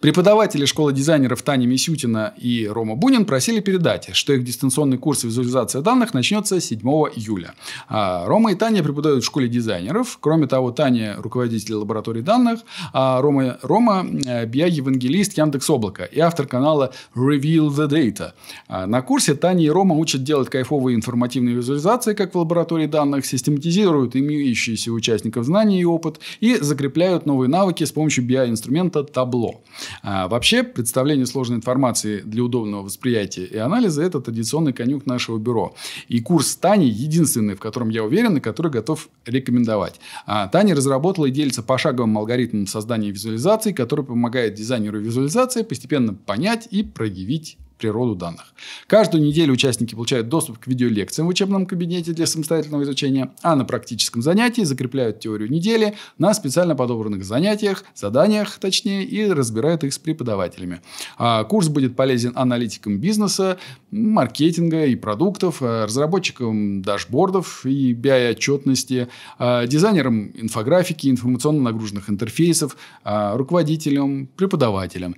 Преподаватели школы дизайнеров Таня Мисютина и Рома Бунин просили передать, что их дистанционный курс визуализации данных начнется 7 июля. А Рома и Таня преподают в школе дизайнеров. Кроме того, Таня – руководитель лаборатории данных, а Рома, Рома э, – BI-евангелист Яндекс Облака и автор канала Reveal the Data. А на курсе Таня и Рома учат делать кайфовые информативные визуализации, как в лаборатории данных, систематизируют имеющиеся у участников знания и опыт и закрепляют новые навыки с помощью BI-инструмента Табло. А вообще, представление сложной информации для удобного восприятия и анализа – это традиционный конюк нашего бюро. И курс Тани – единственный, в котором я уверен и который готов рекомендовать. А Таня разработала и делится пошаговым алгоритмом создания визуализации, который помогает дизайнеру визуализации постепенно понять и проявить природу данных. Каждую неделю участники получают доступ к видеолекциям в учебном кабинете для самостоятельного изучения, а на практическом занятии закрепляют теорию недели на специально подобранных занятиях, заданиях точнее, и разбирают их с преподавателями. А курс будет полезен аналитикам бизнеса, маркетинга и продуктов, а разработчикам дашбордов и BI-отчетности, а дизайнерам инфографики, информационно нагруженных интерфейсов, руководителям, преподавателям.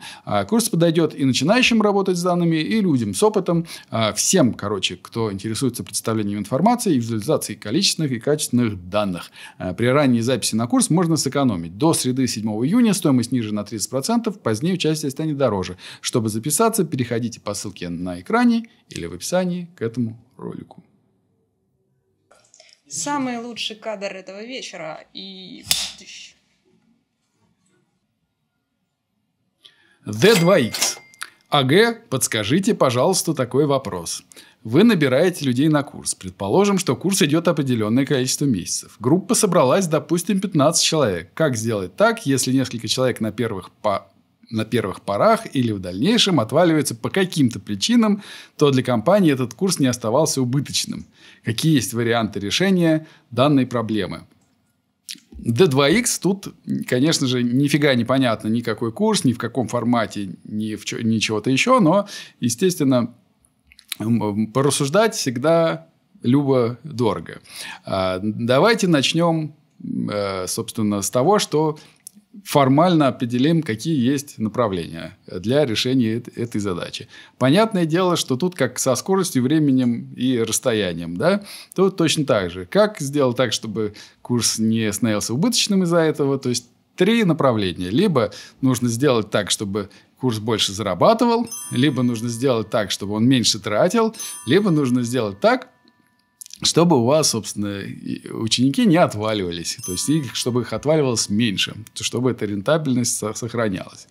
Курс подойдет и начинающим работать с данными, учеными и людям с опытом, а, всем, короче, кто интересуется представлением информации и визуализацией количественных и качественных данных. А, при ранней записи на курс можно сэкономить. До среды 7 июня стоимость ниже на 30%, позднее участие станет дороже. Чтобы записаться, переходите по ссылке на экране или в описании к этому ролику. Самый лучший кадр этого вечера и... D2X. АГ, подскажите, пожалуйста, такой вопрос. Вы набираете людей на курс. Предположим, что курс идет определенное количество месяцев. Группа собралась, допустим, 15 человек. Как сделать так, если несколько человек на первых по на первых порах или в дальнейшем отваливаются по каким-то причинам, то для компании этот курс не оставался убыточным. Какие есть варианты решения данной проблемы? D2X тут, конечно же, нифига не понятно, никакой курс, ни в каком формате, ни, в чё, ни чего-то еще, но, естественно, порассуждать всегда любо дорого. А, давайте начнем, э, собственно, с того, что формально определим, какие есть направления для решения этой задачи. Понятное дело, что тут как со скоростью, временем и расстоянием, да, то точно так же. Как сделать так, чтобы курс не становился убыточным из-за этого? То есть, три направления. Либо нужно сделать так, чтобы курс больше зарабатывал, либо нужно сделать так, чтобы он меньше тратил, либо нужно сделать так, чтобы у вас, собственно, ученики не отваливались, то есть их, чтобы их отваливалось меньше, чтобы эта рентабельность сохранялась.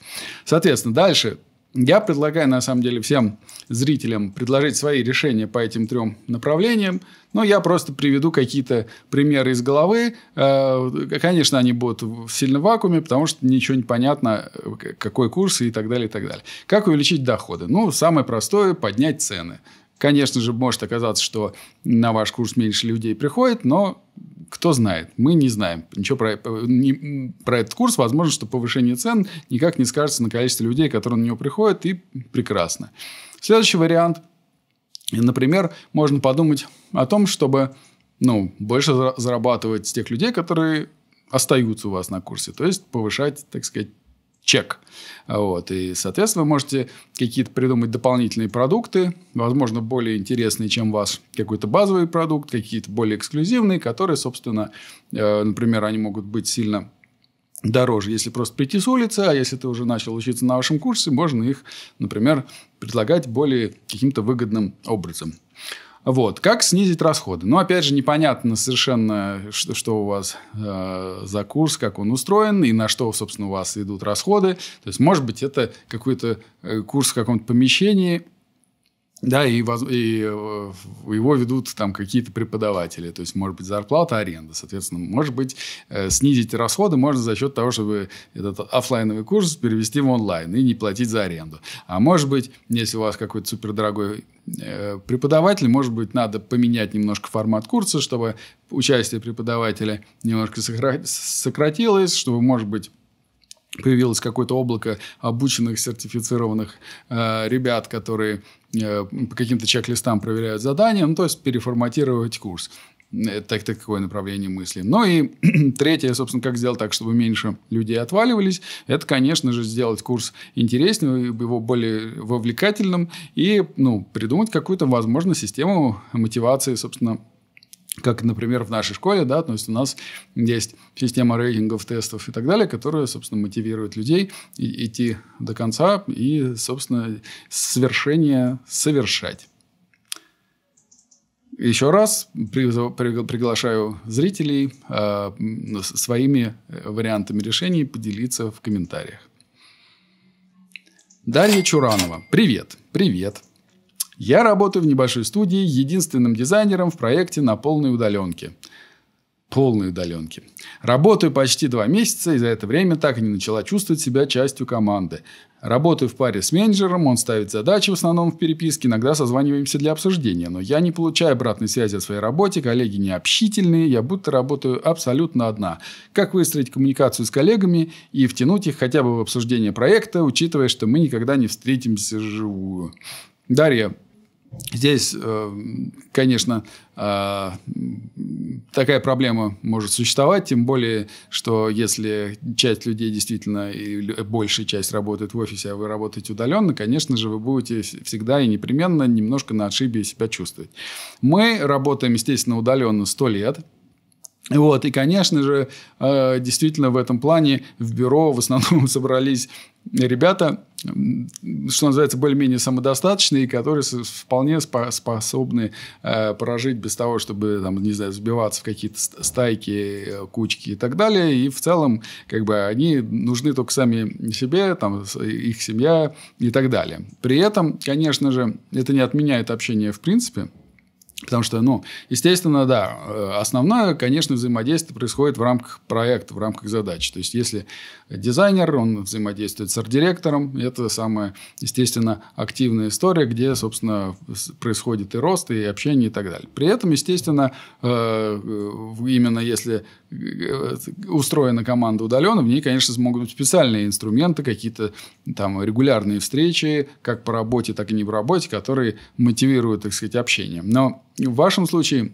Соответственно, дальше я предлагаю, на самом деле, всем зрителям предложить свои решения по этим трем направлениям, но я просто приведу какие-то примеры из головы. Э, конечно, они будут в сильном вакууме, потому что ничего не понятно, какой курс и так далее, и так далее. Как увеличить доходы? Ну, самое простое – поднять цены – Конечно же, может оказаться, что на ваш курс меньше людей приходит, но кто знает, мы не знаем ничего про, не, про этот курс. Возможно, что повышение цен никак не скажется на количестве людей, которые на него приходят, и прекрасно. Следующий вариант. Например, можно подумать о том, чтобы ну, больше зарабатывать с тех людей, которые остаются у вас на курсе. То есть повышать, так сказать, чек. Вот. И, соответственно, вы можете какие-то придумать дополнительные продукты, возможно, более интересные, чем ваш какой-то базовый продукт, какие-то более эксклюзивные, которые, собственно, э, например, они могут быть сильно дороже, если просто прийти с улицы, а если ты уже начал учиться на вашем курсе, можно их, например, предлагать более каким-то выгодным образом. Вот. Как снизить расходы? Ну, опять же, непонятно совершенно, что, что у вас э, за курс, как он устроен, и на что, собственно, у вас идут расходы. То есть, может быть, это какой-то э, курс в каком-то помещении, да, и, и э, его ведут там какие-то преподаватели, то есть может быть зарплата, аренда, соответственно, может быть э, снизить расходы можно за счет того, чтобы этот офлайновый курс перевести в онлайн и не платить за аренду. А может быть, если у вас какой-то супердорогой э, преподаватель, может быть, надо поменять немножко формат курса, чтобы участие преподавателя немножко сократилось, чтобы, может быть, появилось какое-то облако обученных, сертифицированных э, ребят, которые э, по каким-то чек-листам проверяют задания, ну, то есть переформатировать курс. Это так, такое направление мысли. Ну и третье, собственно, как сделать так, чтобы меньше людей отваливались, это, конечно же, сделать курс интереснее, его более вовлекательным и ну, придумать какую-то, возможно, систему мотивации, собственно, как, например, в нашей школе, да, то есть у нас есть система рейтингов, тестов и так далее, которая, собственно, мотивирует людей идти до конца и, собственно, свершение совершать. Еще раз приглашаю зрителей а, своими э, вариантами решений поделиться в комментариях. Дарья Чуранова. Привет. Привет. Я работаю в небольшой студии единственным дизайнером в проекте на полной удаленке. Полной удаленке. Работаю почти два месяца и за это время так и не начала чувствовать себя частью команды. Работаю в паре с менеджером, он ставит задачи в основном в переписке, иногда созваниваемся для обсуждения, но я не получаю обратной связи о своей работе, коллеги не общительные, я будто работаю абсолютно одна. Как выстроить коммуникацию с коллегами и втянуть их хотя бы в обсуждение проекта, учитывая, что мы никогда не встретимся живую? Дарья, Здесь, э, конечно, э, такая проблема может существовать, тем более, что если часть людей действительно и большая часть работает в офисе, а вы работаете удаленно, конечно же, вы будете всегда и непременно немножко на отшибе себя чувствовать. Мы работаем, естественно, удаленно 100 лет, вот, и, конечно же, э, действительно в этом плане в бюро в основном собрались ребята, что называется, более-менее самодостаточные, которые вполне способны э, прожить без того, чтобы, там, не знаю, сбиваться в какие-то стайки, э, кучки и так далее. И в целом, как бы, они нужны только сами себе, там, их семья и так далее. При этом, конечно же, это не отменяет общение в принципе – Потому что, ну, естественно, да, э, основное, конечно, взаимодействие происходит в рамках проекта, в рамках задачи. То есть, если дизайнер, он взаимодействует с арт-директором, это самая, естественно, активная история, где, собственно, происходит и рост, и общение, и так далее. При этом, естественно, э, именно если Э, устроена команда удаленно, в ней, конечно, смогут быть специальные инструменты, какие-то там регулярные встречи, как по работе, так и не по работе, которые мотивируют, так сказать, общение. Но в вашем случае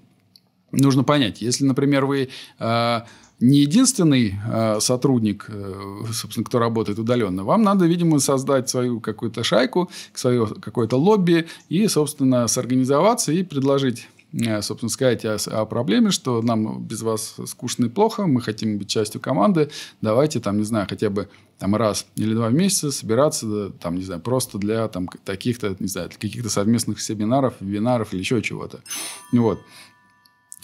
нужно понять, если, например, вы э, не единственный э, сотрудник, э, собственно, кто работает удаленно. Вам надо, видимо, создать свою какую-то шайку, свое какое-то лобби и, собственно, сорганизоваться и предложить Э, собственно, сказать о, о проблеме, что нам без вас скучно и плохо, мы хотим быть частью команды, давайте там, не знаю, хотя бы там раз или два в месяц собираться, там, не знаю, просто для там таких-то, не знаю, каких-то совместных семинаров, вебинаров или еще чего-то. Вот.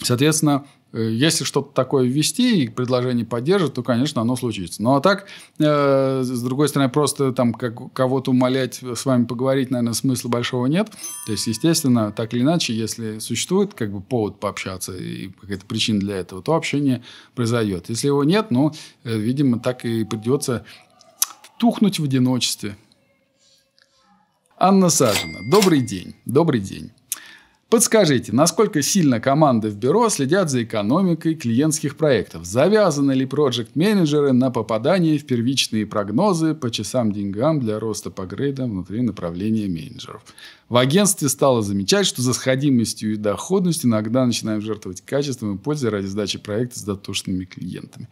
Соответственно, Э, если что-то такое ввести и предложение поддержат, то, конечно, оно случится. Ну, а так, э, с другой стороны, просто там как, кого-то умолять э, с вами поговорить, наверное, смысла большого нет. То есть, естественно, так или иначе, если существует как бы повод пообщаться и какая-то причина для этого, то общение произойдет. Если его нет, ну, э, видимо, так и придется тухнуть в одиночестве. Анна Сажина, добрый день. Добрый день. Подскажите, насколько сильно команды в бюро следят за экономикой клиентских проектов? Завязаны ли проект-менеджеры на попадание в первичные прогнозы по часам деньгам для роста по грейдам внутри направления менеджеров? В агентстве стало замечать, что за сходимостью и доходностью иногда начинаем жертвовать качеством и пользой ради сдачи проекта с дотошными клиентами.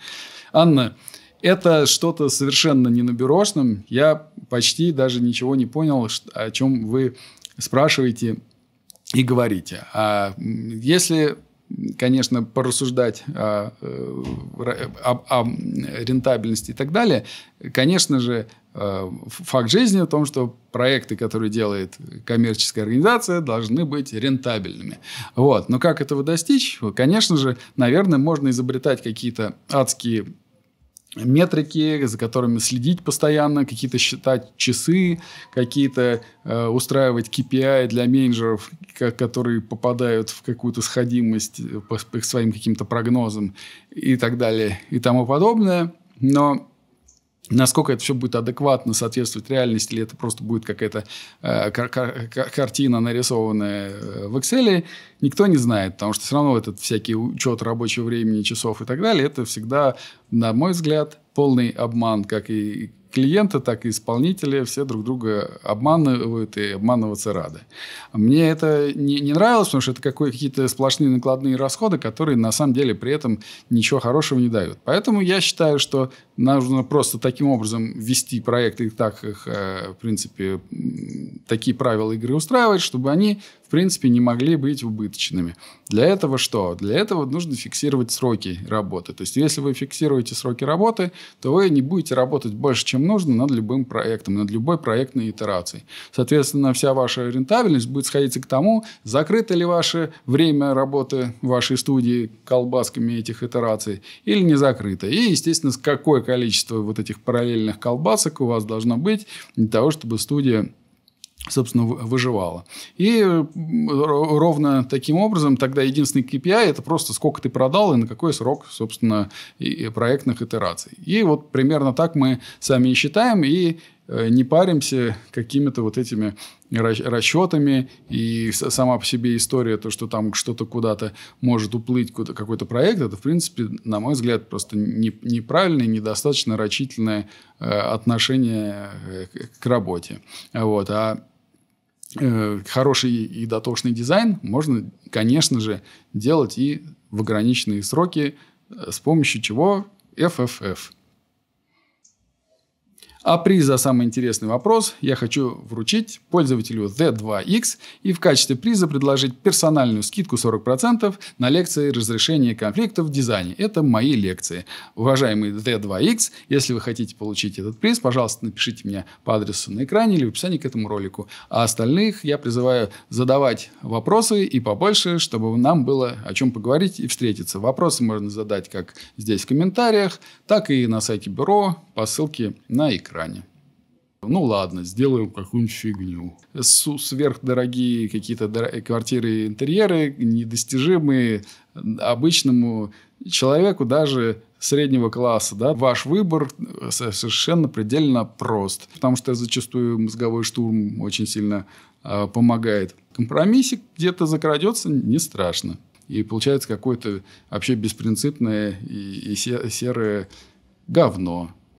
Анна, это что-то совершенно не на бюрошном. Я почти даже ничего не понял, о чем вы спрашиваете и говорите. А если конечно, порассуждать о, о, э, о рентабельности и так далее, конечно же, э, факт жизни в том, что проекты, которые делает коммерческая организация, должны быть рентабельными. Вот. Но как этого достичь? Конечно же, наверное, можно изобретать какие-то адские метрики, за которыми следить постоянно, какие-то считать часы, какие-то э, устраивать KPI для менеджеров, которые попадают в какую-то сходимость э, по, по своим каким-то прогнозам и так далее и тому подобное. Но Насколько это все будет адекватно соответствовать реальности, или это просто будет какая-то э, кар кар картина, нарисованная э, в Excel, никто не знает, потому что все равно этот всякий учет рабочего времени, часов и так далее, это всегда, на мой взгляд, полный обман, как и клиенты, так и исполнители все друг друга обманывают и обманываться рады. Мне это не, не нравилось, потому что это какие-то сплошные накладные расходы, которые на самом деле при этом ничего хорошего не дают. Поэтому я считаю, что нужно просто таким образом вести проекты так, их, э, в принципе, такие правила игры устраивать, чтобы они в принципе, не могли быть убыточными. Для этого что? Для этого нужно фиксировать сроки работы. То есть, если вы фиксируете сроки работы, то вы не будете работать больше, чем чем нужно, над любым проектом, над любой проектной итерацией. Соответственно, вся ваша рентабельность будет сходиться к тому, закрыто ли ваше время работы вашей студии колбасками этих итераций или не закрыто. И, естественно, какое количество вот этих параллельных колбасок у вас должно быть для того, чтобы студия собственно, выживала. И ровно таким образом тогда единственный KPI а – это просто сколько ты продал и на какой срок, собственно, и проектных итераций. И вот примерно так мы сами и считаем, и э, не паримся какими-то вот этими расчетами. И сама по себе история, то, что там что-то куда-то может уплыть, какой-то проект, это, в принципе, на мой взгляд, просто не, неправильное, недостаточно рачительное э, отношение э, к работе. Вот. А Э, хороший и дотошный дизайн можно, конечно же, делать и в ограниченные сроки, э, с помощью чего FFF – а приз за самый интересный вопрос я хочу вручить пользователю Z2X и в качестве приза предложить персональную скидку 40% на лекции разрешения конфликтов в дизайне. Это мои лекции. Уважаемый Z2X, если вы хотите получить этот приз, пожалуйста, напишите мне по адресу на экране или в описании к этому ролику. А остальных я призываю задавать вопросы и побольше, чтобы нам было о чем поговорить и встретиться. Вопросы можно задать как здесь в комментариях, так и на сайте бюро по ссылке на экран экране. Ну ладно, сделаем какую-нибудь фигню. Сверхдорогие какие-то дор- квартиры, интерьеры, недостижимые обычному человеку даже среднего класса, да, ваш выбор э, совершенно предельно прост, потому что зачастую мозговой штурм очень сильно э, помогает. Компромиссик где-то закрадется, не страшно. И получается какое-то вообще беспринципное и, и серое говно.